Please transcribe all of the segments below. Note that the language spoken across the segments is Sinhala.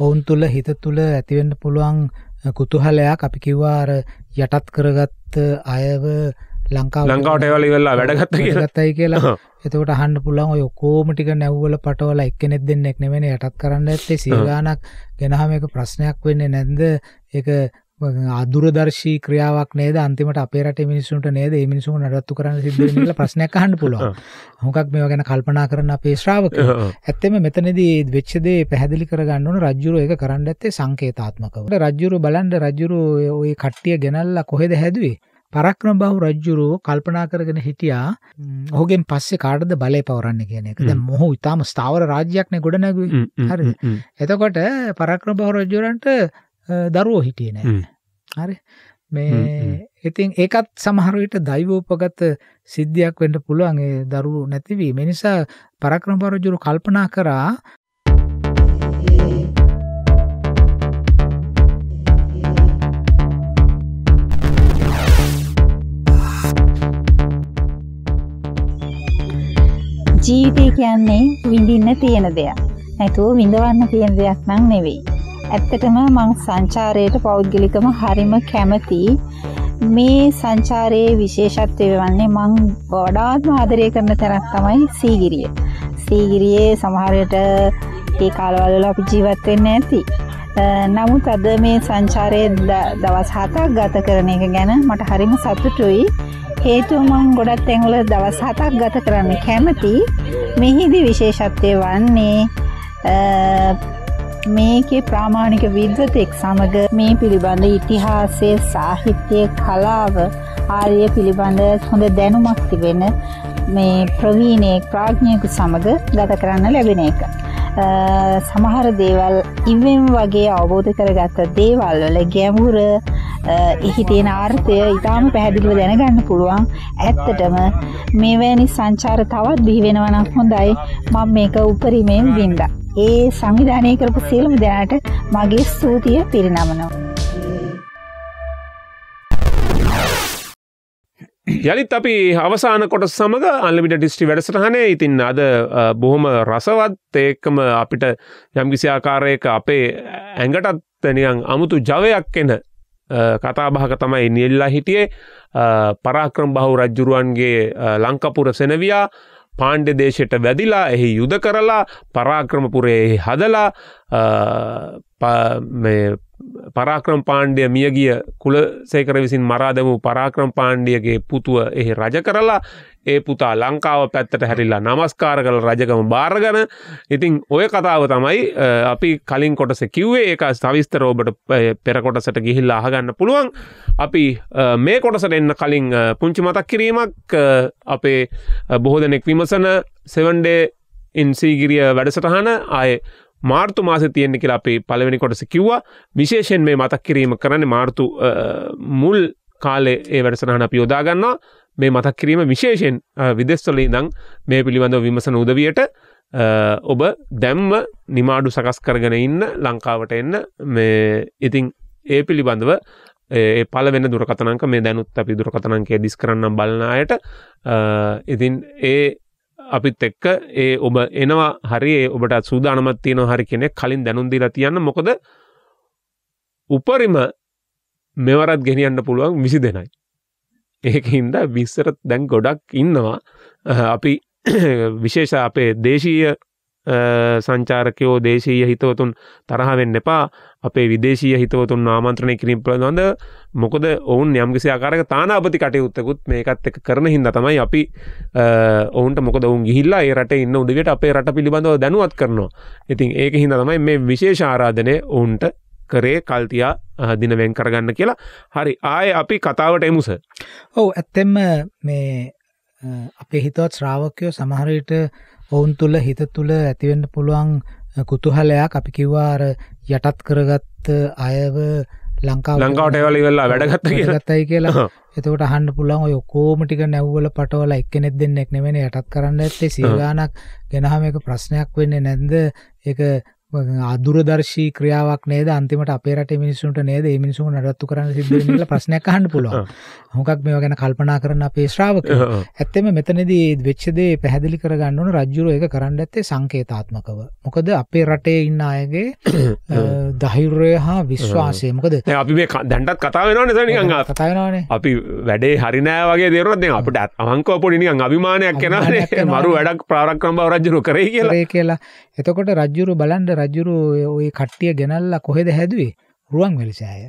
ඔවුන් තුළ හිත තුළ ඇතිවෙන්න පුළුවන් කුතුහලයක් අපි කිව්වා අර යටත් කරගත් අයව ලංකා ලංකාවට එවල වෙල්ලා වැඩගත්ත ගත්තයි කියලා එතකට හන්න පුළන් ඔය කෝමටික නැව්වල පටවල එක්කනෙක් දෙන්නෙක් නෙවෙන යටත් කරන්න ඇත්තේ සීගානක් ගෙනහම එක ප්‍රශ්නයක් වෙන්නේ නැන්ද එක අදුරදර්ශී ක්‍රියාවක් නේද අන්තිමට අපේ රටේ මිනිස්සුන්ට නේද මේ මිනිස්සුන් නඩත්තු කරන්න සිද්ධ වෙන්නේ කියලා ප්‍රශ්නයක් අහන්න පුළුවන්. මොකක් මේවා ගැන කල්පනා කරන අපේ ශ්‍රාවකයෝ. ඇත්තෙම මෙතනදී වෙච්ච දේ පැහැදිලි කරගන්න ඕන රජ්ජුරු ඒක කරන්න ඇත්තේ සංකේතාත්මකව. රජ්ජුරු බලන්න රජ්ජුරු ওই කට්ටිය ගෙනල්ලා කොහෙද හැදුවේ? පරක්‍රම බහු රජ්ජුරුව කල්පනා කරගෙන හිටියා ඔහුගෙන් පස්සේ කාටද බලය පවරන්න කියන එක. දැන් මොහු ඊටාම ස්ථාවර රාජ්‍යයක්නේ ගොඩනැගුවේ. හරිද? එතකොට පරක්‍රම බහු රජ්ජුරන්ට දරුවෝ හිටිය නෑ හරි මේ ඉතින් ඒකත් සමහරවිට දෛවෝපගත සිද්ධියක් වෙන්ට පුළුවන්ගේ දරු නැතිවී මිනිසා පරක්‍රම පරජුරු කල්පනා කරා ජීවිතය කියන්නේ විඳින්න තියෙන දෙයක් නැතුව විඳවන්න තියෙන දෙයක් නම් නෙවෙයි ඇත්තටම මං සංචාරයට පෞද්ගලිකම හරිම කැමති මේ සංචාරයේ විශේෂත්වය වන්නේ මං ගොඩාත්ම ආදරය කරන තැනක් තමයි සීගිරිය. සීගිරියේ සමහරයට ඒ කාලවලවල අපි ජීවත් වෙන්න ඇති. නමුත් අද මේ සංචාරයේ දවස් හතක් ගත කරන එක ගැන මට හරිම සතුටුයි. හේතුව මං ගොඩක් තැන්වල දවස් හතක් ගත කරන්න කැමති. මෙහිදී විශේෂත්වය වන්නේ මේකේ ප්‍රාමාණික විද්වතෙක් සමග මේ පිළිබඳ ඉතිහාසය සාහිත්‍යය කලාව ආර්ය පිළිබඳ හොඳ දැනුමක් තිබෙන මේ ප්‍රවීණයෙක් ප්‍රාඥයකු සමඟ ගත කරන්න ලැබෙන එක. සමහර දේවල් ඉවෙන් වගේ අවබෝධ කරගත්ත දේවල් වල ගැඹුර එහි තියෙන ආර්ථය ඉතාම පැහැදිලිව දැනගන්න පුළුවන් ඇත්තටම මෙවැනි සංචාර තවත් බිහිවෙනවනක් හොඳයි මම මේක උපරිමයෙන් බින්දා. ඒ සංවිධානය කරපු සියලුම දෙනාට මගේ ස්තුතිය පිරිනමනවා. යළිත් අපි අවසාන කොට සමඟ අල්ලිමිට ඩිස්ටි වැඩසටහනේ ඉතින් අද බොහොම රසවත් ඒකම අපිට යම්කිසි ආකාරයක අපේ ඇඟටත් නිකන් අමුතු ජවයක් එන කතාබහක තමයි නිල්ලා හිටියේ පරාක්‍රම් බහු රජ්ජුරුවන්ගේ ලංකපුර සෙනවයා පාණ්ඩ්‍ය දේශයට වැදිලා එහි යුද කරලා පරාක්‍රමපුරයේ හදලා පරාක්‍රම් පාණ්ඩය මියගිය කුල සේකර විසින් මරාදමු පරාක්‍රම් පාණ්ඩියගේ පුතුව එහි රජ කරලා ඒ පුතා ලංකාව පැත්තට හැරිල්ලා නමස්කාර කළ රජකම භාරගන ඉතිං ඔය කතාව තමයි අපි කලින් කොටස කිව්වේ ඒක සවිස්තරෝබට පෙරකොටසට ගිහිල්ලා අහගන්න පුළුවන් අපි මේ කොටසට එන්න කලින් පුංචි මතක් කිරීමක් අපේ බොහෝ දෙනෙක් විමසන සෙවන්ඩේ ඉන්සීගිරිය වැඩසටහන ආය මාර්තු මාස තියෙන්න්න කියලා අපි පළවෙනි කොටස කිව්වා විශේෂෙන් මේ මතක් කිරීම කරන්න මාර්තු මුල් කාලේ ඒ වැඩසනහන අපි යොදාගන්නවා මේ මතක් කිරීම විශේෂෙන් විදෙස්වලේ දං මේ පිළිබඳව විමසන උදවියට ඔබ දැම්ම නිමාඩු සකස් කරගෙන ඉන්න ලංකාවට එන්න මේ ඉතිං ඒ පිළිබඳව ඒ පල වෙන දුරකතනක මේ දැනුත් අපි දුරකතනන්ගේ දිස් කරන්නම් බලනායට ඉතින් ඒ අපිත් එක්ක ඒ ඔබ එනවා හරි ඒ ඔබට සූදානමත් තියෙනවා හරි කෙනෙක් කලින් දැනුම් දීලා තියන්න මොකද උපරිම මෙවරත් ගෙනියන්න පුළුවන් 20 දෙනයි. ඒකින්ද විස්සර දැන් ගොඩක් ඉන්නවා අපි විශේෂ අපේ දේශීය සංචාරකයෝ දේශීය හිතවතුන් තරහවෙන්න එපා අපේ විදේශීය හිතවතුන් ආමන්ත්‍රණය කිරීම පිළිබඳ මොකද ඔවුන් යම්කිසි ආකාරයක තානාපති කටයුත්තකුත් මේකත් එක්ක කරන හින්දා තමයි අපි ඔවුන්ට මොකද ඔවුන් ගිහිල්ලා ඒ රටේ ඉන්න උදවියට අපේ රට පිළිබඳව දැනුවත් කරනවා. ඉතින් ඒක හින්දා තමයි මේ විශේෂ ආරාධනය ඔවුන්ට කරේ කල්තියා දිනවෙන් කරගන්න කියලා. හරි ආයේ අපි කතාවට එමුස. ඔව් ඇත්තෙන්ම මේ අපේ හිතවත් ශ්‍රාවකයෝ සමහර විට ඔවුන් තුළ හිත තුළ ඇතිවෙන්න පුළුවන් කුතුහලයක් අපි කිව්වා අර යටත් කරගත් අයව ලංකා ලංකාවට එවල වෙල්ලා වැඩගත්ත ගත්තයි කියලා එතකට හන්ඩ පුළන් ඔය කෝමටික නැව්වල පටවල එක්කනෙක් දෙන්නෙක් නෙවෙන යටත් කරන්න ඇත්තේ සීගානක් ගෙනහම එක ප්‍රශ්නයක් වෙන්නේ නැන්ද එක අදුරදර්ශී ක්‍රියාවක් නේද අන්තිමට අපේ රටේ මිනිස්සුන්ට නේද මේ මිනිස්සුන් නඩත්තු කරන්න සිද්ධ වෙන කියලා ප්‍රශ්නයක් අහන්න පුළුවන්. මොකක් මේවා ගැන කල්පනා කරන අපේ ශ්‍රාවකයෝ. ඇත්තෙම මෙතනදී වෙච්ච දේ පැහැදිලි කරගන්න ඕන රජ්ජුරුව ඒක කරන්න ඇත්තේ සංකේතාත්මකව. මොකද අපේ රටේ ඉන්න අයගේ ධෛර්යය හා විශ්වාසය. මොකද දැන් අපි මේ දැන්ටත් කතා වෙනවනේ සර් නිකන් කතා වෙනවනේ. අපි වැඩේ හරි නෑ වගේ දේවල් දැන් අපිට අවංකව පොඩි නිකන් අභිමානයක් එනවානේ. මරු වැඩක් ප්‍රාරක්‍රම බව රජ්ජුරුව කරේ කියලා. කරේ කියලා. එතකොට රජ්ජුරු බලන්ඩ රජ්ජුරු ඔය කට්ටිය ගෙනල්ලා කොහෙද හැදුවේ රුවන් වෙලිසෑය.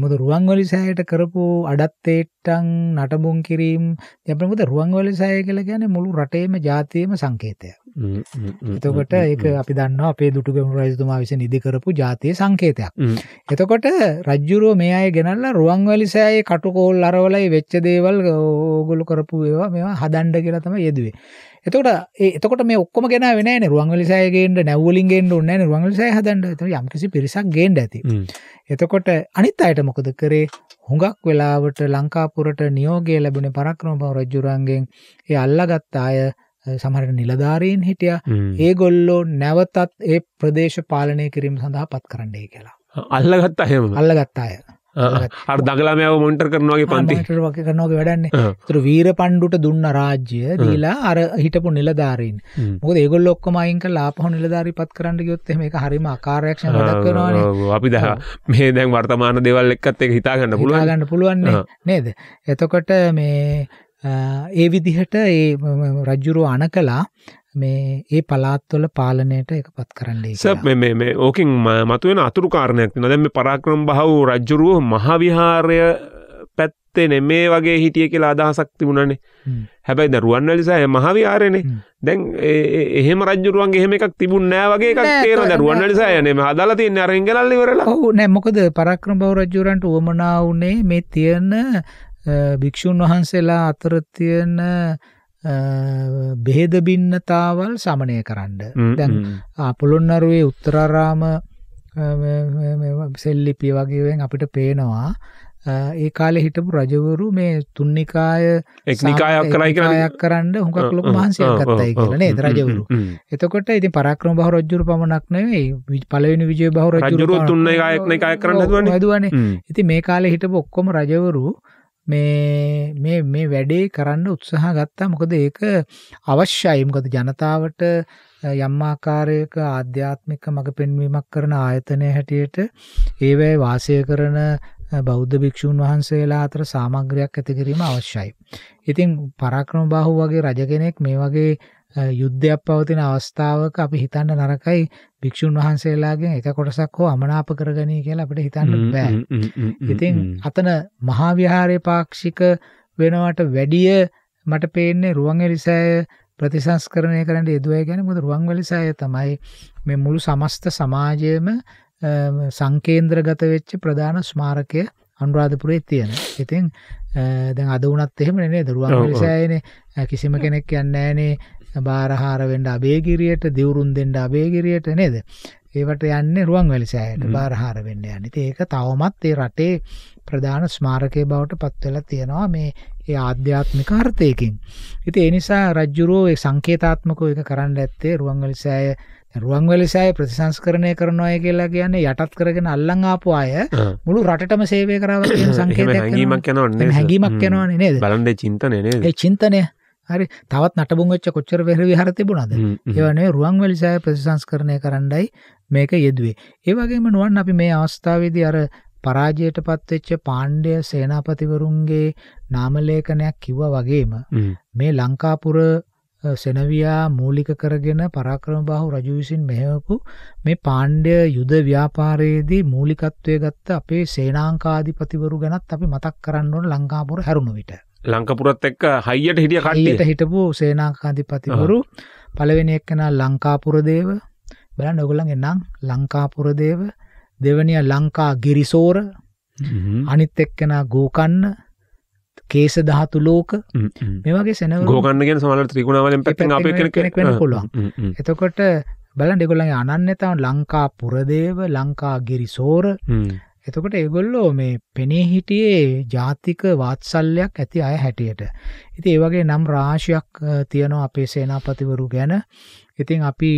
මුද රුවන් වලිසෑයට කරපු අඩත්තේට්ටං නටබුන් කිරීම් යපමුද රුවන් වලිසෑය කියල ගැන මුළු රටේම ජාතියම සංකේතය. එතකොට ඒක අපි දන්න අපේ දුටුගම රයිස්තුමා විස නිදිකරපු ජාතිය සංකේතයක්. එතකොට රජ්ජුරුව මේ අය ගෙනල්ලා රුවන් වලිසෑයේ කටුකෝල් අරවලයි වෙච්ච දේවල් ඕගොලු කරපු ඒවා මෙවා හදන්ඩ කියලතම යෙදුවේ. එතකොට ඒ එතකොට මේ ඔක්කොම ගෙනාවේ නෑනේ රුවන්වැලිසෑය ගේන්න නැව්වලින් ගේන්න ඕනේ නෑනේ රුවන්වැලිසෑය හදන්න. එතකොට යම්කිසි පිරිසක් ගේන්න ඇති. එතකොට අනිත් අයට මොකද කරේ? හුඟක් වෙලාවට ලංකාපුරට නියෝගය ලැබුණේ පරක්‍රමපව රජුරන්ගෙන් ඒ අල්ලාගත් අය සමහර නිලධාරීන් හිටියා. ඒගොල්ලෝ නැවතත් ඒ ප්‍රදේශ පාලනය කිරීම සඳහා පත් කරන්නයි කියලා. අල්ලාගත් අයම. අල්ලාගත් අය. අර දගලාමයාව මොන්ටර් කරනවාගේ පන්ති කරනවාගේ වැඩන්නේ තුර වීර පණ්ඩුට දුන්න රාජ්‍ය දීලා අර හිටපු නිලධාරීන් මොකද ඒගොල්ලෝ ඔක්කොම අයින් කරලා ආපහු නිලධාරී පත් කරන්න ගියොත් එහෙම ඒක හරිම අකාර්යක්ෂම වැඩක් කරනවානේ අපි දහ මේ දැන් වර්තමාන දේවල් එක්කත් ඒක හිතා ගන්න පුළුවන් ගන්න පුළුවන් නේද එතකොට මේ ඒ විදිහට ඒ රජ්ජුරුව අන කලා මේ ඒ පලාත්වල පාලනයට එකපත් කරන්න සැ මේ මේ ඕකින් මතුවෙන අතුරු කාරණයක් වෙන දැම පරාක්‍රම බහව් රජ්ජුරුව මහාවිහාරය පැත්තේ නෙමේ වගේ හිටිය කියලා අදහසක් තිබුණනේ හැබැයි දරුවන් වැලිසාය මහාවිහාරයනේ දැන් එහෙම රජුරුවන්ගේ එහෙම එකක් තිබුණ නෑ වගේ එකක් තේරෙනවා දරුවන් වැලිසාය නේ හදාලා තියෙන අරෙන් ගලල්ල ඉවරලා ඔව් නෑ මොකද පරාක්‍රම බහව් රජුරන්ට උවමනා වුණේ මේ තියෙන භික්ෂුන් වහන්සේලා අතර තියෙන බෙහෙද බින්නතාවල් සමනය කරන්න. දැන් පොළොන්නරුවේ උත්තරාරාම සෙල්ලිපිය වගේවෙන් අපිට පේනවා ඒ කාලේ හිටපු රජවරු මේ තුන්නිකාය එක්නිකායක් කරයි කරයක් කරන්න හුඟක් ලොකු මහන්සියක් ගත්තයි කියලා නේද රජවරු. එතකොට ඉතින් පරාක්‍රම බහ රජුරු පමණක් නෙවෙයි පළවෙනි විජය බහ රජුරු තුන්නිකාය එක්නිකායක් කරන්න හදුවනේ. හදුවනේ. ඉතින් මේ කාලේ හිටපු ඔක්කොම රජවරු මේ මේ මේ වැඩේ කරන්න උත්සාහ ගත්තා. මොකද ඒක අවශ්‍යයි. මොකද ජනතාවට යම් ආකාරයක ආධ්‍යාත්මික මඟ පෙන්වීමක් කරන ආයතනය හැටියට ඒවැය වාසය කරන බෞද්ධ භික්ෂූන් වහන්සේලා අතර සාමග්‍රයක් ඇති කිරීම අවශ්‍යයි. ඉතින් පරාක්‍රමබාහු වගේ රජ කෙනෙක් මේ වගේ යුද්ධයක් පවතින අවස්ථාවක අපි හිතන්න නරකයි භික්ෂූන් වහන්සේලාගෙන් එක කොටසක් හෝ අමනාප කරගනී කියලා අපිට හිතන්න බෑ. ඉතින් අතන මහාවිහාරයේ පාක්ෂික වෙනවට වැඩිය මට පේන්නේ රුවන්වැලිසෑය ප්‍රතිසංස්කරණය කරන්න යෙදුවය ගැන මොකද රුවන්වැලිසෑය තමයි මේ මුළු සමස්ත සමාජයේම සංකේන්ද්‍රගත වෙච්ච ප්‍රධාන ස්මාරකය අනුරාධපුරේ තියෙන. ඉතින් දැන් අද වුණත් එහෙම නේද රුවන්වැලිසෑයනේ කිසිම කෙනෙක් යන්නේ නැහනේ බාරහාර වෙන්න අබේගිරියට දිවුරුම් දෙන්න අබේගිරියට නේද? ඒවට යන්නේ රුවන්වැලි සෑයට බාරහාර වෙන්න යන්නේ. ඉතින් ඒක තවමත් ඒ රටේ ප්‍රධාන ස්මාරකය බවට පත් වෙලා තියෙනවා මේ ඒ ආධ්‍යාත්මික අර්ථයකින්. ඉතින් ඒ නිසා රජුරෝ ඒ සංකේතාත්මකව ඒක කරන්න ඇත්තේ රුවන්වැලි සෑය රුවන්වැලි සෑය ප්‍රතිසංස්කරණය කරනවා කියලා කියන්නේ යටත් කරගෙන අල්ලන් ආපු අය මුළු රටටම සේවය කරනවා කියන සංකේතයක් හැඟීමක් යනවනේ හැඟීමක් යනවනේ නේද බලන්න ඒ චින්තනය නේද ඒ චින්තනය හරි තවත් නටබුන් වෙච්ච කොච්චර වෙහෙර විහාර තිබුණාද ඒවා නෙවෙයි රුවන්වැලි සෑය ප්‍රතිසංස්කරණය කරන්නයි මේක යෙදුවේ ඒ වගේම නුවන් අපි මේ අවස්ථාවේදී අර පරාජයට පත්වෙච්ච පාණ්ඩය සේනාපතිවරුන්ගේ නාමලේඛනයක් කිව්වා වගේම මේ ලංකාපුර සෙනවියා මූලික කරගෙන පරාක්‍රමබාහු රජු විසින් මෙහෙවපු මේ පාණ්ඩය යුද ව්‍යාපාරයේදී මූලිකත්වයේ ගත්ත අපේ සේනාංකාධිපතිවරු ගැනත් අපි මතක් කරන්න ඕන ලංකාපුර හැරුණු විට. ලංකපුරත් එක්ක හයියට හිටිය කට්ටියට හිටපු සේනාකාධිපතිවරු පළවෙනි එක්කෙන ලංකාපුරදේව බලන්න ඔයගොල්ලන්ගේ නම් ලංකාපුරදේව දෙවනිය ලංකා ගිරිසෝර අනිත් එක්කෙන ගෝකන්න කේස දහතු ලෝක මේවගේ සෙන ගෝකන්නගෙන සමල ත්‍රිකුණාවලින් පැත්තෙන් අපේ කෙනෙක් වෙන්න පුළුවන් එතකොට බලන් දෙගොල්ලන්ගේ අනන්‍යතාව ලංකා පුරදේව ලංකා ගිරිසෝර එතකොට ඒගොල්ලෝ මේ පෙනී හිටියේ ජාතික වාත්සල්යක් ඇති අය හැටියට. ඉතින් ඒ වගේ නම් රාශියක් තියෙනවා අපේ සේනාපතිවරු ගැන. ඉතින් අපි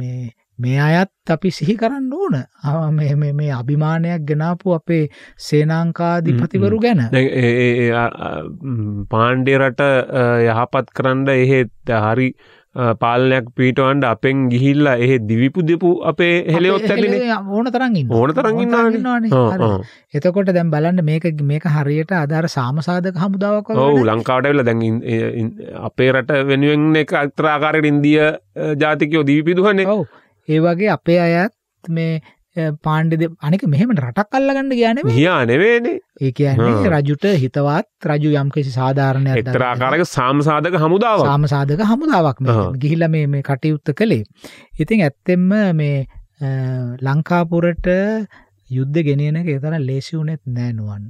මේ මේ අයත් අපි සිහි කරන්න ඕන. මේ මේ මේ අභිමානයක් ගෙනාපු අපේ සේනාංකාධිපතිවරු ගැන. පාණ්ඩේ රට යහපත් කරන්න එහෙත් හරි පාලනයක් පීටවන්ඩ අපෙන් ගිහිල්ල එහ දිවිපු දෙපු අපේ හෙලෙොත් ඕන තරගින් ඕන තරගන්න එතකොට දැම් බලන්න මේක මේක හරියට අදාර සාමසාධක හමුදාවක් ඔවු ලංකාටවෙල දැඟින් අපේ රට වෙනුවෙන් එක අත්‍රාකාරයට ඉන්දිය ජාතිකයෝ දිවිපිදුහන්නේ ඔව ඒවගේ අපේ අයත් මේ පාණ්ඩිද අනික මෙහෙම රටක් අල්ලගන්න ගියානේ ගියා නෙවෙයිනේ ඒ කියන්නේ රජුට හිතවත් රජු යම්කිසි සාධාරණයක් එක්තරාකාරක සාමසාධක හමුදාවක් සාමසාධක හමුදාවක් මේ ගිහිල්ලා මේ මේ කටයුත්ත කළේ ඉතින් ඇත්තෙන්ම මේ ලංකාපුරට යුද්ධ ගෙනියන එක ඒ තරම් ලේසි වුණෙත් නෑ නුවන්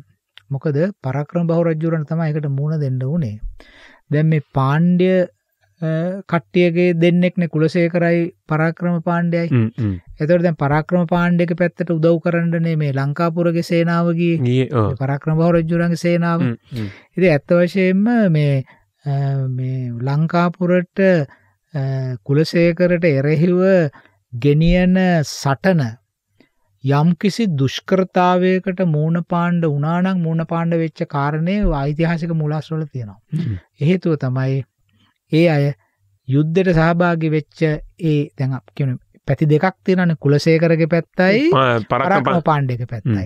මොකද පරාක්‍රම බහු රජුරණ තමයි ඒකට මූණ දෙන්න උනේ දැන් මේ පාණ්ඩ්‍ය කට්ටියගේ දෙන්නෙක්නේ කුලසේකරයි පරාක්‍රම පාණ්ඩයයි. එතකොට දැන් පරාක්‍රම පාණ්ඩේක පැත්තට උදව් කරන්නනේ මේ ලංකාපුරගේ සේනාව ගියේ. පරාක්‍රම බහු රජුරන්ගේ සේනාව. ඉතින් ඇත්ත වශයෙන්ම මේ මේ ලංකාපුරට කුලසේකරට එරෙහිව ගෙනියන සටන යම්කිසි දුෂ්කරතාවයකට මූණ පාණ්ඩ වුණා නම් මූණ පාණ්ඩ වෙච්ච කාරණේ ඓතිහාසික මුලාස්වල තියෙනවා. හේතුව තමයි ඒ අය යුද්ධයට සහභාගි වෙච්ච ඒ දැන් කියන පැති දෙකක් තියෙනනේ කුලසේකරගේ පැත්තයි පරාක්‍රම පාණ්ඩේගේ පැත්තයි.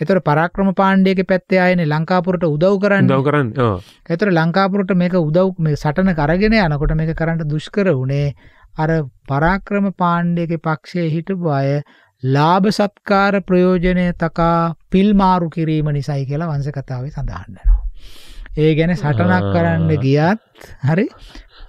ඒතර පරාක්‍රම පාණ්ඩේගේ පැත්තේ ආයනේ ලංකාපුරට උදව් කරන්න. උදව් කරන්න. ඔව්. ඒතර ලංකාපුරට මේක උදව් මේ සටන කරගෙන යනකොට මේක කරන්න දුෂ්කර වුණේ අර පරාක්‍රම පාණ්ඩේගේ පක්ෂයේ හිටපු අය ලාභ සත්කාර ප්‍රයෝජනය තකා පිල්මාරු කිරීම නිසයි කියලා වංශ කතාවේ සඳහන් වෙනවා. ඒ ගැන සටනක් කරන්න ගියත් හරි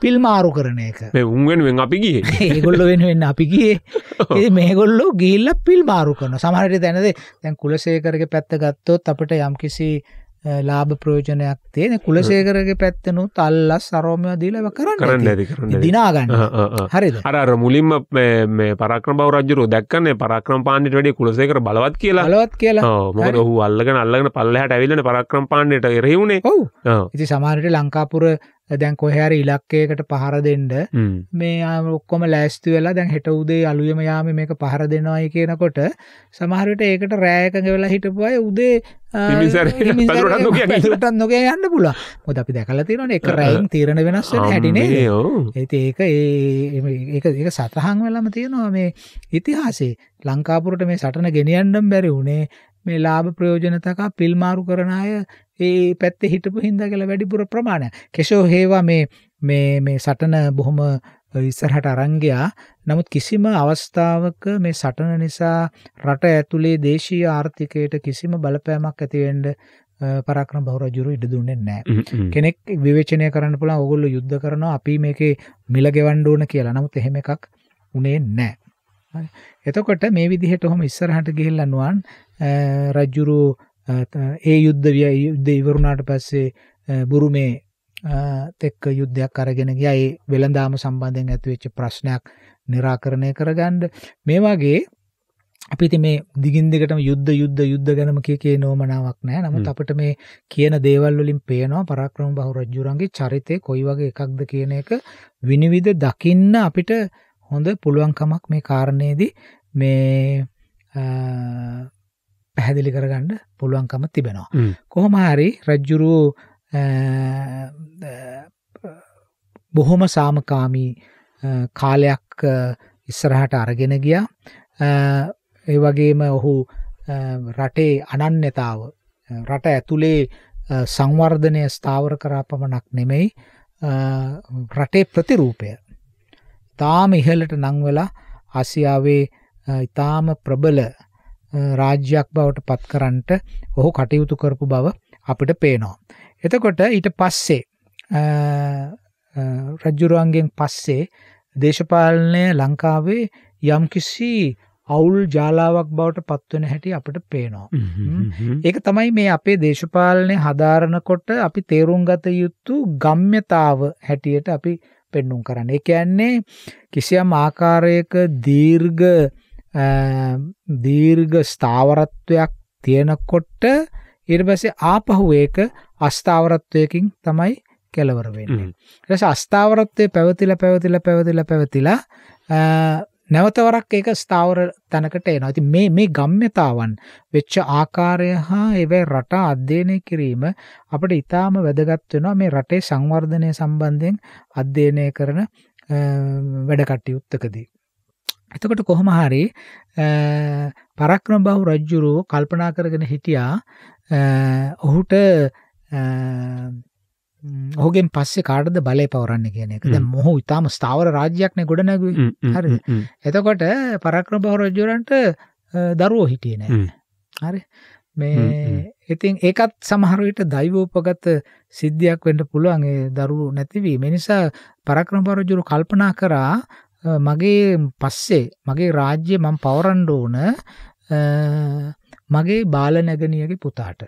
පිල් මාරු කරන එක උන්ගෙනුවෙන් අපි ගිය ඒගොල්ල වෙනුවෙන් අපි ගියේ මේගොල්ලො ගිල්ල පිල් මාරු කරන සමහරයට දැනද දැන් කුලසේකරගේ පැත්ත ගත්තොත් අපට යම්කිසි ලාභ ප්‍රයෝජනයක් තියෙන කුලසේකරගේ පැත්තනුත් අල්ලස් සරෝමය දීලව කරන්න කරන්න දිනාගන්න හරි අර මුලින්ම මේ පරක්‍රම බව රජරු දැක්කන්නේ පරක්‍රම පාණ්ඩට වැඩි කුලසේකර බලවත් කියලා බලවත් කියලා මොකද ඔහු අල්ලගෙන අල්ලගෙන පල්ලෙහාට ඇවිල්ලා පරක්‍රම පාණ්ඩයට එරෙහි වුණේ ඔව් ඉතින් සමහරට ලංකාපුර දැන් කොහැර ඉලක්කයකට පහර දෙන්න මේ ඔක්කොම ලෑස්ති වෙලා දැන් හෙට උදේ අලුයම යාම මේක පහර දෙනවායි කියනකොට සමහර විට ඒකට රෑයකඟ වෙලා හිටපු අය උදේ ට නොගේ යන්න පුලා මොද අපි දැකල තිරන එක රැයින් තීරණ වෙනස් වෙන හැටිනේ ඇති ඒක ඒ ඒක සතහන් වෙලම තියෙනවා මේ ඉතිහාසේ ලංකාපුරට මේ සටන ගෙනියන්ඩම් බැරි වුණේ මේ ලාභ ප්‍රයෝජනතකා පිල්මාරු කරන අය ඒ පැත්තේ හිටපු හින්දා කියලා වැඩිපුර ප්‍රමාණයක්. කෙෂෝ හේවා මේ මේ මේ සටන බොහොම ඉස්සරහට අරන් ගියා. නමුත් කිසිම අවස්ථාවක මේ සටන නිසා රට ඇතුලේ දේශීය ආර්ථිකයට කිසිම බලපෑමක් ඇති වෙන්න පරාක්‍රම බහු රජුරු ඉඩ දුන්නේ නැහැ. කෙනෙක් විවේචනය කරන්න පුළුවන් ඕගොල්ලෝ යුද්ධ කරනවා අපි මේකේ මිල ගෙවන්න ඕන කියලා. නමුත් එහෙම එකක් උනේ නැහැ. එතකොට මේ විදිහට ඔහොම ඉස්සරහට ගිහිල්ලා නුවන් රජුරු ඒ යුද්ධ විය යුද්ධ ඉවරුණාට පස්සේ බුරුමේ තෙක්ක යුද්ධයක් අරගෙන ගියා ඒ වෙළඳාම සම්බන්ධයෙන් ඇතිවෙච්ච ප්‍රශ්නයක් निराකරණය කරගන්න මේ වගේ අපි ඉතින් මේ දිගින් දිගටම යුද්ධ යුද්ධ යුද්ධ ගැනම කිය කේ නෝමනාවක් නැහැ නමුත් අපිට මේ කියන දේවල් වලින් පේනවා පරාක්‍රම බහු රජුරන්ගේ චරිතය කොයි වගේ එකක්ද කියන එක විනිවිද දකින්න අපිට හොඳ පුළුවන්කමක් මේ කාරණේදී මේ පැහැදිලි කරගන්න පුළුවන්කම තිබෙනවා. කොහොම හරි රජ්ජුරු බොහොම සාමකාමී කාලයක් ඉස්සරහට අරගෙන ගියා ඒ වගේම ඔහු රටේ අනන්‍යතාව රට ඇතුළේ සංවර්ධනය ස්ථාවර කරාපමණක් නෙමෙයි රටේ ප්‍රතිරූපය තාම ඉහලට නංවෙලා ආසියාවේ ඉතාම ප්‍රබල රාජ්‍යයක් බවට පත් කරන්නට ඔහු කටයුතු කරපු බව අපිට පේනවා. එතකොට ඊට පස්සේ රජ්ජුරුවන්ගෙන් පස්සේ දේශපාලනය ලංකාවේ යම්කිසි අවුල් ජාලාවක් බවට පත්වන හැටි අපට පේනවා. ඒක තමයි මේ අපේ දේශපාලනය හදාරණකොට අපි තේරුම් ගත යුතු ගම්්‍යතාව හැටියට අපි පෙන්නුම් කරන්න. ඒ ඇන්නේ කිසියම් ආකාරයක දීර්ඝ දීර්ඝ ස්ථාවරත්වයක් තියෙනකොට ඊට පස්සේ ආපහු ඒක අස්ථාවරත්වයකින් තමයි කෙලවර වෙන්නේ. ඊට පස්සේ අස්ථාවරත්වයේ පැවතිලා පැවතිලා පැවතිලා පැවතිලා නැවතවරක් ඒක ස්ථාවර තැනකට එනවා. ඉතින් මේ මේ ගම්්‍යතාවන් වෙච්ච ආකාරය හා ඒවැ රට අධ්‍යයනය කිරීම අපිට ඊටාම වැදගත් වෙනවා මේ රටේ සංවර්ධනය සම්බන්ධයෙන් අධ්‍යයනය කරන වැඩ කටයුත්තකදී. එතකොට කොහොම හරි පරක්‍රම බහු රජ්ජුරුව කල්පනා කරගෙන හිටියා ඔහුට ඔහුගෙන් පස්සේ කාටද බලය පවරන්න කියන එක දැන් මොහු ඊටාම ස්ථාවර රාජ්‍යයක්නේ ගොඩනැගුවේ හරිද එතකොට පරක්‍රම බහු රජුරන්ට දරුවෝ හිටියේ නෑ හරි මේ ඉතින් ඒකත් සමහර විට දෛවෝපගත සිද්ධියක් වෙන්න පුළුවන් ඒ දරුවෝ නැතිවීම. ඒ නිසා පරක්‍රම බහු රජුරු කල්පනා කරා මගේ පස්සේ මගේ රාජ්‍ය මම පවරන්ඩ ඕන මගේ බාලනැගනියගේ පුතාට.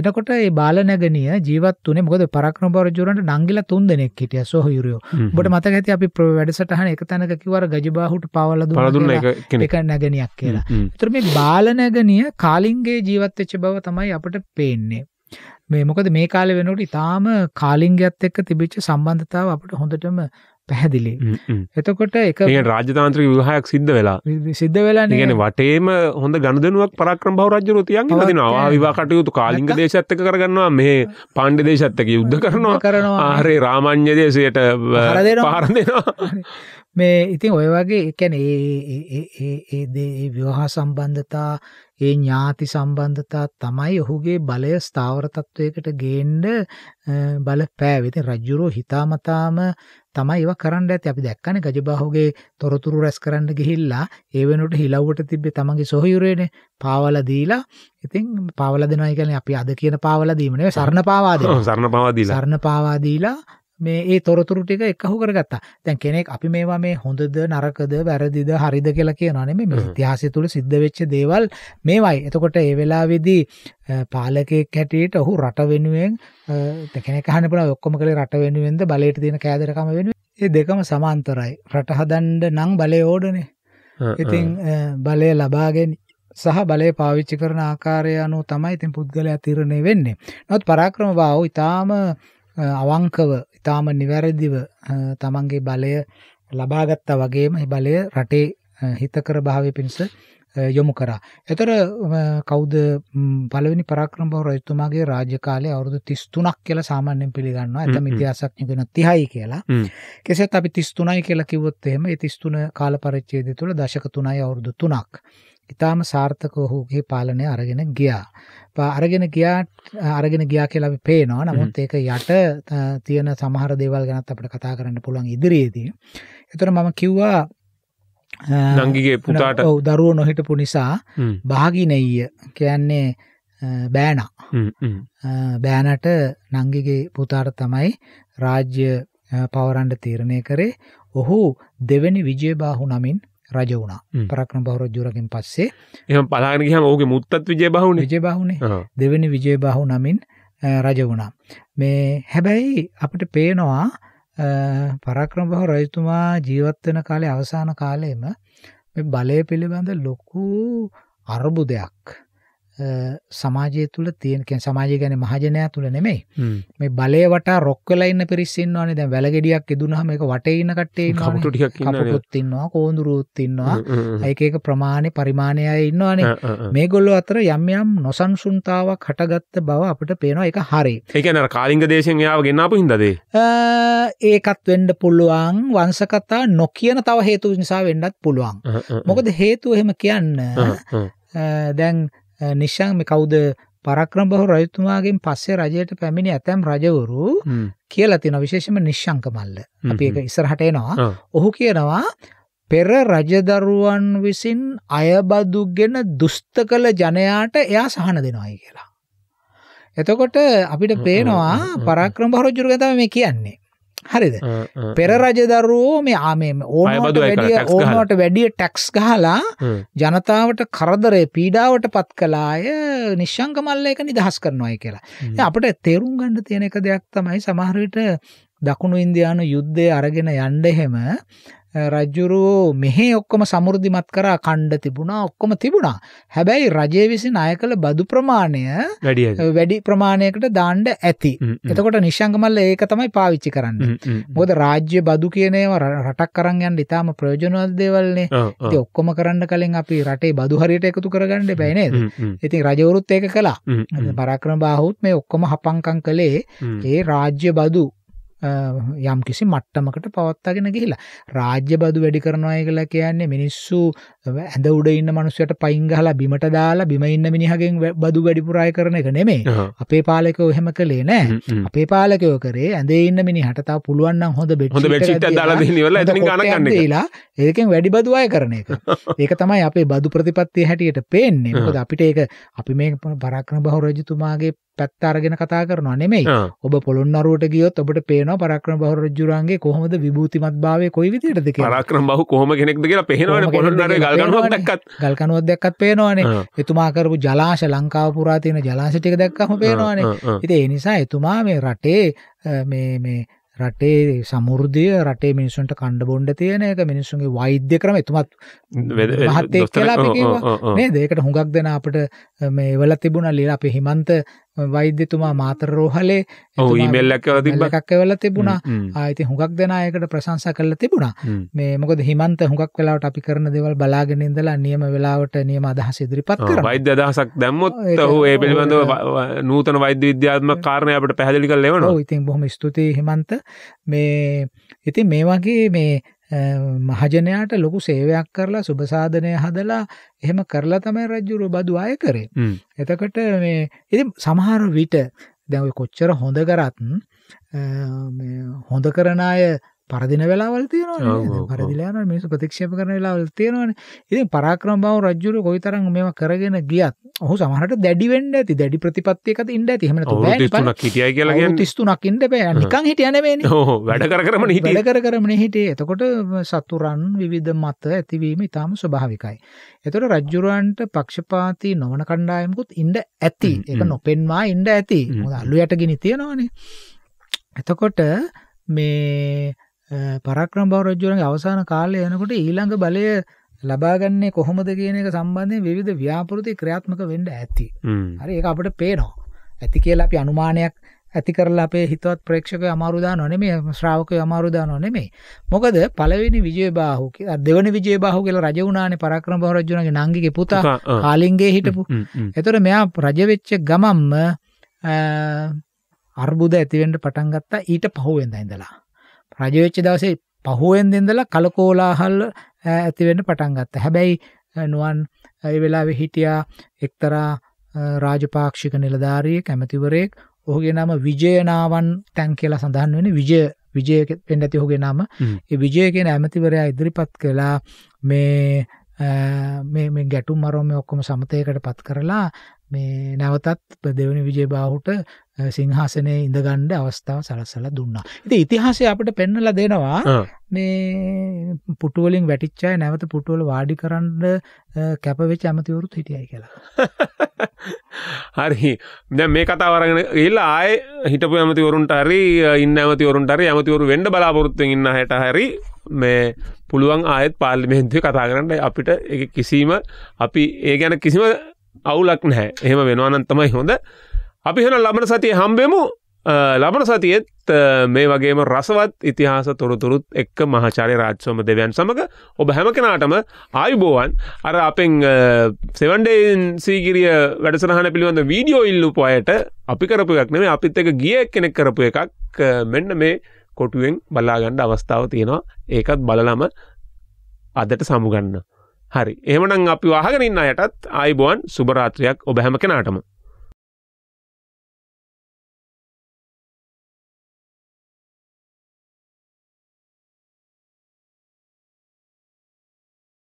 එනකොට ඒ බාලනැගනිය ජීවත් වනේ මොකද පරක්‍රම බරජුරන්ට නංගිල තුන් දෙනෙක් හිටිය සොහයුරියෝ. ඔබට මතක ඇති අපි වැඩසටහන එක තැනක කිවර ගජබාහුට පවල දුන්න එක නැගනියක් කියලා. ඒතර මේ බාලනැගනිය කාලින්ගේ ජීවත් වෙච්ච බව තමයි අපට පේන්නේ. මේ මොකද මේ කාලේ වෙනකොට ඊටාම කාලින්ගයත් එක්ක තිබිච්ච සම්බන්ධතාව අපිට හොඳටම පැහැදිලි එතකොට එක රාජතාන්ත්‍රික විවාහයක් සිද්ධ වෙලා සිද්ධ වෙලා ගැන වටේම හොඳ ගණදනුවක් පරක්‍රම භව රජ්ජුරු තියන් තිනවා විවා කටයුතු කාලිංග දේශත් එක කරගන්නවා මේ පාණ්ඩ දේශත් එක යුද්ධ කරනවා කරනවා ආරේ රාමඤ්‍ය දේශයට පහර දෙනවා මේ ඉතින් ඔය වගේ කියන්නේ ඒ ඒ ඒ ඒ විවාහ සම්බන්ධතා ඒ ඥාති සම්බන්ධතා තමයි ඔහුගේ බලය ස්ථාවර තත්වයකට ගේන්න බලපෑවේ. ඉතින් රජුරෝ හිතාමතාම තමයි ඒවා කරන්න ඇති. අපි දැක්කනේ ගජබාහුගේ තොරතුරු රැස් කරන්න ගිහිල්ලා ඒ වෙනුවට හිලව්වට තිබ්බේ තමන්ගේ සොහයුරේනේ පාවල දීලා. ඉතින් පාවල දෙනවා කියන්නේ අපි අද කියන පාවල දීම නෙවෙයි සරණ පාවා දෙනවා. සරණ පාවා දීලා. සරණ පාවා දීලා මේ ඒ තොරතුරු ටික එකහු කරගත්තා. දැන් කෙනෙක් අපි මේවා මේ හොඳද නරකද වැරදිද හරිද කියලා කියනවා නෙමෙයි මේ ඉතිහාසය තුල සිද්ධ වෙච්ච දේවල් මේවයි. එතකොට ඒ වෙලාවේදී පාලකයෙක් හැටියට ඔහු රට වෙනුවෙන් කෙනෙක් අහන්න පුළුවන් ඔක්කොම කලේ රට වෙනුවෙන්ද බලයට දෙන කෑදරකම වෙනුවෙන් ඒ දෙකම සමාන්තරයි. රට හදන්න නම් බලය ඕඩනේ. ඉතින් බලය ලබාගෙන සහ බලය පාවිච්චි කරන ආකාරය අනුව තමයි ඉතින් පුද්ගලයා තීරණය වෙන්නේ. නමුත් පරාක්‍රමබාහු ඊටාම අවංකව ඉතාම නිවැරදිව තමන්ගේ බලය ලබාගත්තා වගේම බලය රටේ හිතකර භාවය පිණිස යොමු කරා. එතර කෞද පලවනි පරක්‍රම රජතුමාගේ රාජකාලය අවුදු තිස්තුනක් කියල සාමාන්‍යෙන් පිළිගන්නවා ඇතම ඉතිහාසක්ඥගෙන තිහයි කියලා කෙසෙත් අපි තිස්තුනයි කියලා කිවොත් එහෙම තිස්තුන කාල පරච්චේද තුළ දශක තුනයි අවුරුදු තුනක් ඉතාම සාර්ථකව ඔහුගේ පාලනය අරගෙන ගියා. අරගෙන ගියාට අරගෙන ගියා කියලා අපි පේනවා. නමුත් ඒක යට තියෙන සමහර දේවල් ගැනත් අපිට කතා කරන්න පුළුවන් ඉදිරියේදී. ඒතර මම කිව්වා නංගිගේ පුතාට ඔව් දරුවෝ නොහිටපු නිසා භාගිනෙය කියන්නේ බෑනා. බෑනට නංගිගේ පුතාට තමයි රාජ්‍ය පවරන්න තීරණය කරේ. ඔහු දෙවැනි විජයබාහු නමින් රජ වුණා පරක්‍රම බහුරජුරකින් පස්සේ එහෙම බලාගෙන ගියාම ඔහුගේ මුත්තත් විජයබාහුනේ විජයබාහුනේ දෙවෙනි විජයබාහු නමින් රජ වුණා මේ හැබැයි අපිට පේනවා පරක්‍රම බහු රජතුමා ජීවත් වෙන කාලේ අවසාන කාලෙම මේ බලය පිළිබඳ ලොකු අර්බුදයක් සමාජය තුළ තියෙන කියන්නේ සමාජය කියන්නේ මහජනයා තුළ නෙමෙයි මේ බලය වටා රොක් වෙලා ඉන්න පිරිස් ඉන්නවනේ දැන් වැලගෙඩියක් ඉදුනහම ඒක වටේ ඉන්න කට්ටිය ඉන්නවා කපුටු ටිකක් ඉන්නවනේ කපුටුත් ඉන්නවා කෝඳුරුත් ඉන්නවා ඒක ඒක ප්‍රමාණේ පරිමාණය අය ඉන්නවනේ මේගොල්ලෝ අතර යම් යම් නොසන්සුන්තාවක් හටගත්ත බව අපිට පේනවා ඒක හරි ඒ කියන්නේ අර කාලිංග දේශයෙන් එයාව ගෙන ආපු හින්දාද ඒකත් වෙන්න පුළුවන් වංශ කතා නොකියන තව හේතු නිසා වෙන්නත් පුළුවන් මොකද හේතුව එහෙම කියන්න දැන් නිශාන් මේ කවුද පරක්‍රම බහු රජතුමාගෙන් පස්සේ රජයට පැමිණි ඇතැම් රජවරු කියලා තියෙනවා විශේෂම නිශ්ශංක මල්ල. අපි ඒක ඉස්සරහට එනවා. ඔහු කියනවා පෙර රජදරුවන් විසින් අයබදුගෙන දුෂ්ත කළ ජනයාට එයා සහන දෙනවායි කියලා. එතකොට අපිට පේනවා පරාක්‍රම බහු රජුරුගෙන තමයි මේ කියන්නේ. හරිද පෙර රජදරුවෝ මේ ආමේම ඕනට වැඩිය ඕනට වැඩිය ටැක්ස් ගහලා ජනතාවට කරදරය පීඩාවට පත් කලාය නිශ්ංක මල්ලයක නිදහස් කරනවායි කියලා අපට තේරුම් ගණඩ තියෙන එක දෙයක් තමයි සමහරවිට දකුණු ඉන්දයානු යුද්ධය අරගෙන යන්ඩ එහෙම රජ්ජුරුවෝ මෙහේ ඔක්කොම සමෘද්ධිමත් කරා කණ්ඩ තිබුණා ඔක්කොම තිබුණා. හැබැයි රජය විසින් අය කළ බදු ප්‍රමාණය වැඩි ප්‍රමාණයකට දාන්න ඇති. එතකොට නිශ්ංගමල්ල ඒක තමයි පාවිච්චි කරන්න. මොකද රාජ්‍ය බදු කියන ඒවා රටක් කරන් යන්න ඉතාලම ප්‍රයෝජනවත් දේවල්නේ. ඉතින් ඔක්කොම කරන්න කලින් අපි රටේ බදු හරියට එකතු කරගන්න බෑ නේද? ඉතින් රජවරුත් ඒක කළා. පරාක්‍රම බාහුත් මේ ඔක්කොම හපංකම් කළේ ඒ රාජ්‍ය බදු යම් කිසි මට්ටමකට පවත්වාගෙන ගිහිලා රාජ්‍ය බදු වැඩි කරනවා කියලා කියන්නේ මිනිස්සු ඇඳ උඩ ඉන්න මනුස්සයට පයින් ගහලා බිමට දාලා බිම ඉන්න මිනිහගෙන් බදු වැඩිපුර අය කරන එක නෙමෙයි. අපේ පාලකයෝ එහෙම කළේ නෑ. අපේ පාලකයෝ කරේ ඇඳේ ඉන්න මිනිහට තව පුළුවන් නම් හොඳ බෙඩ් ෂීට් එකක් දාලා දෙන්න ඉවරලා එතනින් ගණන් ගන්න එක. ඒකෙන් වැඩි බදු අය කරන එක. ඒක තමයි අපේ බදු ප්‍රතිපත්තිය හැටියට පේන්නේ. මොකද අපිට ඒක අපි මේ පරාක්‍රම බහු රජතුමාගේ පැත්ත අරගෙන කතා කරනවා නෙමෙයි. ඔබ පොළොන්නරුවට ගියොත් ඔබට පේනවා පරාක්‍රම බහු රජුරන්ගේ කොහොමද විභූතිමත් භාවය කොයි විදිහටද කියලා. පරාක්‍රම බහු කොහොම කෙනෙක්ද කියලා පේනවනේ පොළොන්නරුවේ ගල් ගල්කනුවක් දැක්කත් පේනවානේ එතුමා කරපු ජලාශ ලංකාව පුරා තියෙන ජලාශ ටික දැක්කම පේනවානේ. ඉතින් ඒ නිසා එතුමා මේ රටේ මේ මේ රටේ සමෘද්ධිය රටේ මිනිසුන්ට කණ්ඩ බොණ්ඩ තියෙන එක මිනිසුන්ගේ වෛද්‍ය ක්‍රම එතුමත් මහත්තයෙක් කියලා අපි කිව්වා නේද ඒකට හුඟක් දෙන අපිට මේ ඉවලා තිබුණා ලියලා අපි හිමන්ත වෛද්‍යතුමා මාතර රෝහලේ ඊමේල් එකක් තිබ්බා එකක් එවලා තිබුණා. ආ ඉතින් හුඟක් දෙනා ඒකට ප්‍රශංසා කරලා තිබුණා. මේ මොකද හිමන්ත හුඟක් වෙලාවට අපි කරන දේවල් බලාගෙන ඉඳලා නියම වෙලාවට නියම අදහස් ඉදිරිපත් කරනවා. වෛද්‍ය අදහසක් දැම්මොත් ඔහු ඒ පිළිබඳව නූතන වෛද්‍ය විද්‍යාත්මක කාරණා අපිට පැහැදිලි කරලා එවනවා. ඔව් ඉතින් බොහොම ස්තුතියි හිමන්ත. මේ ඉතින් මේ වගේ මේ මහජනයාට ලොකු සේවයක් කරලා සුබ සාධනය හදලා එහෙම කරලා තමයි රජුරෝ බදු අය කරේ. එතකොට මේ ඉතින් සමහර විට දැන් ඔය කොච්චර හොඳ කරත් හොඳ කරන අය පරදින වෙලාවල් තියෙනවා පරදිලා යනවා මිනිස්සු ප්‍රතික්ෂේප කරන වෙලාවල් තියෙනවානේ ඉතින් පරාක්‍රමබාහු රජුගේ කොයිතරම් මේවා කරගෙන ගියත් ඔහු සමහරට දැඩි වෙන්න ඇති දැඩි ප්‍රතිපත්තියකට ඉන්න ඇති එහෙම නැතු බෑ 33ක් හිටියයි කියලා කියන්නේ 33ක් ඉන්න බෑ නිකන් හිටියා නෙමෙයිනේ ඕ වැඩ කර කරමනේ හිටියේ වැඩ කර කරමනේ හිටියේ එතකොට සතුරන් විවිධ මත ඇතිවීම ඊටාම ස්වභාවිකයි එතකොට රජුරවන්ට පක්ෂපාතී නොවන කණ්ඩායමකුත් ඉන්න ඇති ඒක නොපෙන්වා ඉන්න ඇති මොකද අලු යට ගිනි තියෙනවානේ එතකොට මේ පරාක්‍රම බාහු රජුගේ අවසාන කාලය යනකොට ඊළඟ බලය ලබාගන්නේ කොහොමද කියන එක සම්බන්ධයෙන් විවිධ ව්‍යාපෘති ක්‍රියාත්මක වෙන්න ඇති. හරි ඒක අපිට පේනවා. ඇති කියලා අපි අනුමානයක් ඇති කරලා අපේ හිතවත් ප්‍රේක්ෂකයෝ අමාරු දානව නෙමෙයි ශ්‍රාවකයෝ අමාරු දානව නෙමෙයි. මොකද පළවෙනි විජයබාහු කියලා දෙවෙනි විජයබාහු කියලා රජ වුණානේ පරාක්‍රම බාහු රජුණගේ නංගිගේ පුතා කාලිංගේ හිටපු. ඒතර මෙයා රජ වෙච්ච ගමම්ම අර්බුද ඇතිවෙන්න පටන් ගත්තා ඊට පහුවෙන්දා ඉඳලා. රජ වෙච්ච දවසේ පහුවෙන් දෙඳලා කලකෝලාහල ඇති වෙන්න පටන් ගත්තා. හැබැයි නුවන් ඒ වෙලාවේ හිටියා එක්තරා රාජපාක්ෂික නිලධාරියෙක් කැමැතිවරයෙක් ඔහුගේ නම විජයනාවන් තැන් කියලා සඳහන් වෙන විජය විජය වෙන්න ඇති ඔහුගේ නම. ඒ විජය කියන ඇමතිවරයා ඉදිරිපත් කළා මේ මේ ගැටුම් මරොම ඔක්කොම සමතයකට පත් කරලා මේ නැවතත් දෙවනි විජේ බාහුට සිංහාසනය ඉඳගණ්ඩ අවස්ථාව සලසල දුන්නා. ඉති ඉතිහාසය අපට පෙන්නල දෙනවා මේ පුටුවලින් වැටිච්චාය නැවත පුටුවල වාඩි කරන්න කැපවෙච් ඇමතිවරුත් හිටියයි කියලා. හරි දැ මේ කතාවරගෙන ඉල්ලා ආය හිටපු ඇමතිවරුන්ට හරි ඉන්න ඇමතිවරුන්ට හරි ඇමතිවරු වඩ බලාපොරොත්තු ඉන්න හැට හරි මේ පුළුවන් ආයත් පාලිමේන්තුව කතා කරන්න අපිට කිසිීම අපි ඒ ගැන කිසිම අවුලක් නැහැ එහෙම වෙනවානන් තමයි හොඳ අපි හෙන ලබන සතිය හම්බෙමු ලබන සතියෙත් මේ වගේම රසවත් ඉතිහාස තොරතුරුත් එක්ක මහාචාරය රාජසෝම දෙවයන් සමඟ ඔබ හැම කෙනාටම ආයුබෝවන් අර අපෙන් සෙවන්ඩේන් සීගිරිය වැඩසරහන පිළිබඳ වීඩියෝ ඉල්ලුපු අයට අපි කරපු එකක් නෙමේ අපිත් එක ගිය කෙනෙක් කරපු එකක් මෙන්න මේ කොටුවෙන් බලාගණ්ඩ අවස්ථාව තියෙනවා ඒකත් බලලම අදට සමුගන්න හරි එමනං අපි වාහගෙනන්න අයටත් අයිබුවන් සුභරාත්‍රයක් ඔබ හැම කෙනාටම